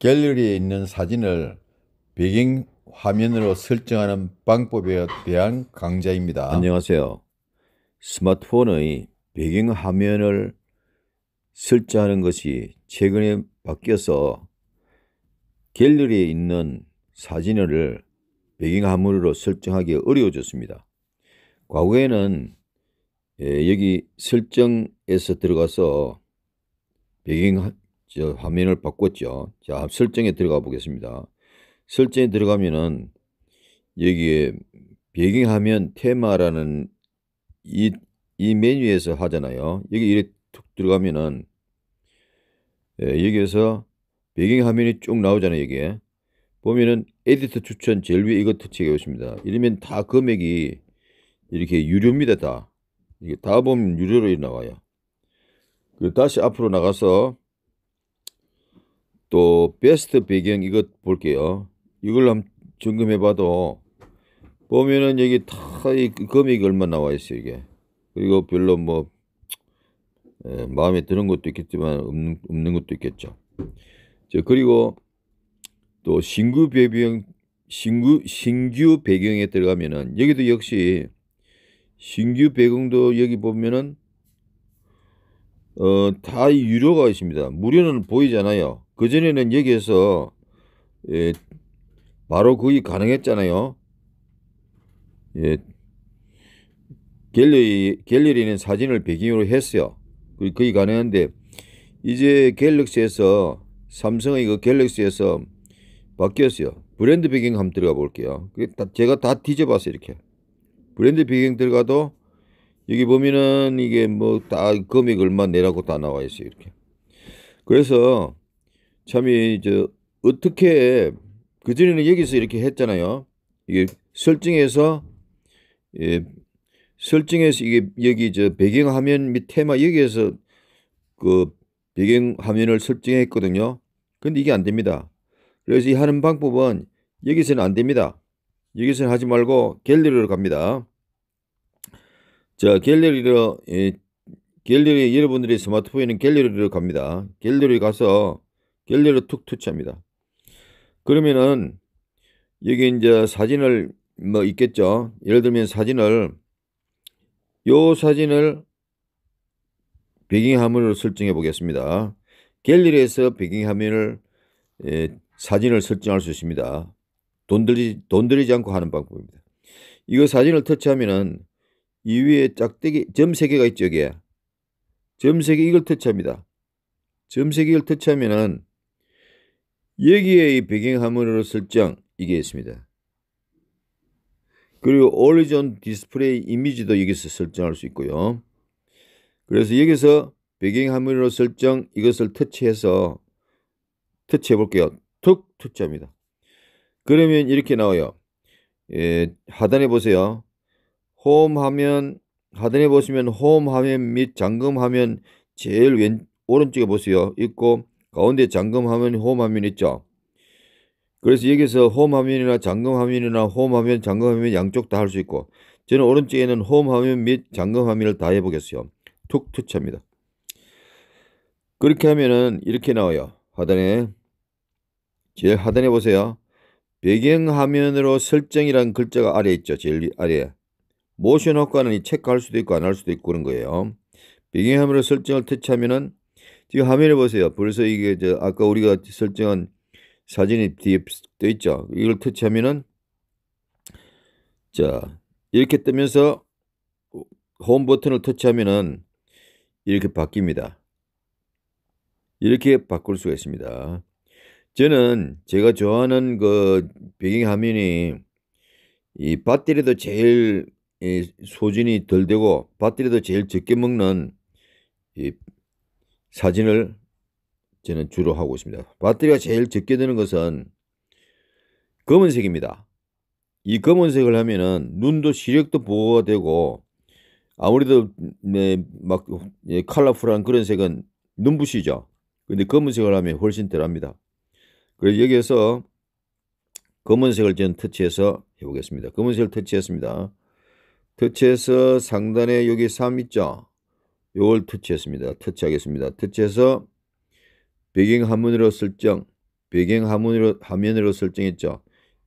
갤러리에 있는 사진을 배경 화면으로 설정하는 방법에 대한 강좌입니다. 안녕하세요. 스마트폰의 배경 화면을 설정하는 것이 최근에 바뀌어서 갤러리에 있는 사진을 배경 화면으로 설정하기 어려워졌습니다. 과거에는 예, 여기 설정에서 들어가서 배경 저 화면을 바꿨죠. 자, 설정에 들어가 보겠습니다. 설정에 들어가면은 여기에 배경화면 테마라는 이, 이 메뉴에서 하잖아요. 여기 이렇게 툭 들어가면은 예, 여기에서 배경화면이 쭉 나오잖아요. 여기에 보면은 에디터 추천 제일 위에 이거 터치해 있습니다. 이러면 다 금액이 이렇게 유료입니다. 다. 이게 다 보면 유료로 나와요. 그 다시 앞으로 나가서 또 베스트 배경 이것 볼게요. 이걸 한번 점검해 봐도 보면은 여기 다이 금액이 얼마 나와 있어요 이게. 그리고 별로 뭐 예, 마음에 드는 것도 있겠지만 없는, 없는 것도 있겠죠. 자, 그리고 또 신규 배경 신규 신규 배경에 들어가면은 여기도 역시 신규 배경도 여기 보면은 어, 다 유료가 있습니다. 무료는 보이잖아요. 그전에는 여기에서 예, 바로 그게 가능했잖아요. 예, 갤러리, 갤러리는 사진을 배경으로 했어요. 그게 가능한데 이제 갤럭시에서 삼성의 그 갤럭시에서 바뀌었어요. 브랜드 배경 한번 들어가 볼게요. 제가 다 뒤져봤어요. 이렇게. 브랜드 배경 들어가도 여기 보면은 이게 뭐다 금액 얼마 내라고 다 나와 있어요. 이렇게. 그래서 참이 저 어떻게 그 전에는 여기서 이렇게 했잖아요. 이게 설정에서 예, 설정에서 이게 여기 저 배경화면 밑에만 여기에서 그 배경화면을 설정했거든요. 근데 이게 안 됩니다. 그래서 이 하는 방법은 여기서는 안 됩니다. 여기서는 하지 말고 갤러리로 갑니다. 자, 갤러리로 예, 갤러리 여러분들이 스마트폰에는 갤러리로 갑니다. 갤러리 가서 결례로 툭 터치합니다. 그러면은 여기 이제 사진을 뭐 있겠죠. 예를 들면 사진을 요 사진을 배경 화면으로 설정해 보겠습니다. 갤러리에서 배경 화면을 예, 사진을 설정할 수 있습니다. 돈들이돈 들이지 않고 하는 방법입니다. 이거 사진을 터치하면은 이 위에 짝대기 점 세 개가 있죠, 여기에. 점세 개 이걸 터치합니다. 점 세 개를 터치하면은 여기에 이 배경 화면으로 설정 이게 있습니다. 그리고 오리존 디스플레이 이미지도 여기서 설정할 수 있고요. 그래서 여기서 배경 화면으로 설정 이것을 터치해서 터치해 볼게요. 툭 터치합니다. 그러면 이렇게 나와요. 예, 하단에 보세요. 홈 화면 하단에 보시면 홈 화면 및 잠금 화면 제일 왼 오른쪽에 보세요. 있고 가운데 잠금 화면, 홈 화면 있죠. 그래서 여기서 홈 화면이나 잠금 화면이나 홈 화면, 잠금 화면 양쪽 다 할 수 있고 저는 오른쪽에는 홈 화면 및 잠금 화면을 다 해보겠어요. 툭 터치합니다. 그렇게 하면은 이렇게 나와요. 하단에 제일 하단에 보세요. 배경화면으로 설정이라는 글자가 아래 있죠. 제일 아래에. 모션 효과는 이 체크할 수도 있고 안 할 수도 있고 그런 거예요. 배경화면으로 설정을 터치하면은 지금 화면을 보세요. 벌써 이게 저 아까 우리가 설정한 사진이 뒤에 떠 있죠. 이걸 터치하면은 자 이렇게 뜨면서 홈 버튼을 터치하면은 이렇게 바뀝니다. 이렇게 바꿀 수가 있습니다. 저는 제가 좋아하는 그 배경 화면이 이 배터리도 제일 소진이 덜 되고 배터리도 제일 적게 먹는 이 사진을 저는 주로 하고 있습니다. 배터리가 제일 적게 드는 것은 검은색입니다. 이 검은색을 하면은 눈도 시력도 보호가 되고 아무래도 네, 막 예, 컬러풀한 그런 색은 눈부시죠. 근데 검은색을 하면 훨씬 덜합니다. 그래서 여기에서 검은색을 저 터치해서 해보겠습니다. 검은색을 터치했습니다. 터치해서 상단에 여기 3 있죠. 요걸 터치했습니다. 터치하겠습니다. 터치해서 배경 화면으로 설정, 배경 화면으로, 화면으로 설정했죠.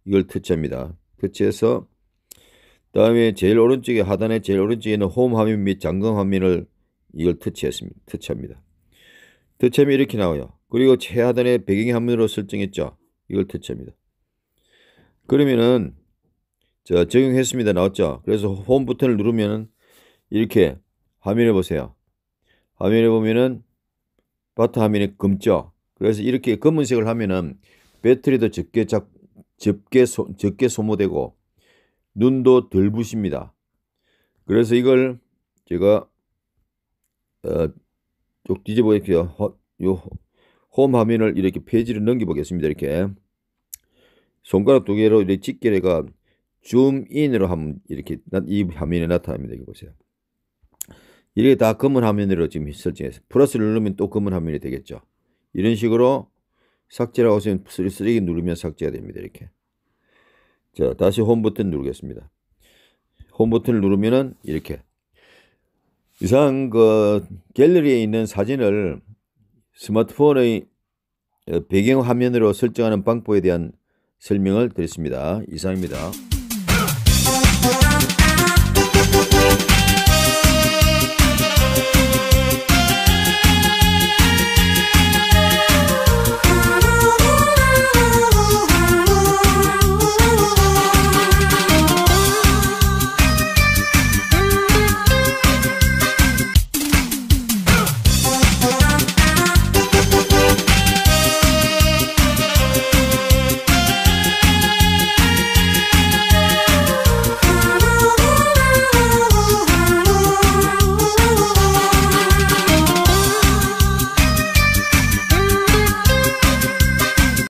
이걸 터치합니다. 터치해서 다음에 제일 오른쪽에 하단에 제일 오른쪽에 는홈 화면 및 잠금 화면을 이걸 터치했습니다. 터치합니다. 터치하면 이렇게 나와요. 그리고 최하단에 배경 화면으로 설정했죠. 이걸 터치합니다. 그러면은 자 적용했습니다. 나왔죠. 그래서 홈 버튼을 누르면 이렇게 화면을 보세요. 화면을 보면은 바트 화면이 검죠. 그래서 이렇게 검은색을 하면은 배터리도 적게 작, 적게, 소, 적게 소모되고 눈도 덜 부십니다. 그래서 이걸 제가 어, 쭉 뒤집어 볼게요. 홈 화면을 이렇게 페이지를 넘겨 보겠습니다. 이렇게 손가락 두 개로 이렇게 집게가 줌인으로 하면 이렇게 이 화면에 나타납니다. 여기 보세요. 이게 렇다 검은 화면으로 지금 설정해서 플러스를 누르면 또 검은 화면이 되겠죠. 이런 식으로 삭제라고 하시면 쓰레기 누르면 삭제가 됩니다. 이렇게. 자, 다시 홈 버튼 누르겠습니다. 홈 버튼을 누르면은 이렇게 이상 그 갤러리에 있는 사진을 스마트폰의 어, 배경 화면으로 설정하는 방법에 대한 설명을 드렸습니다. 이상입니다.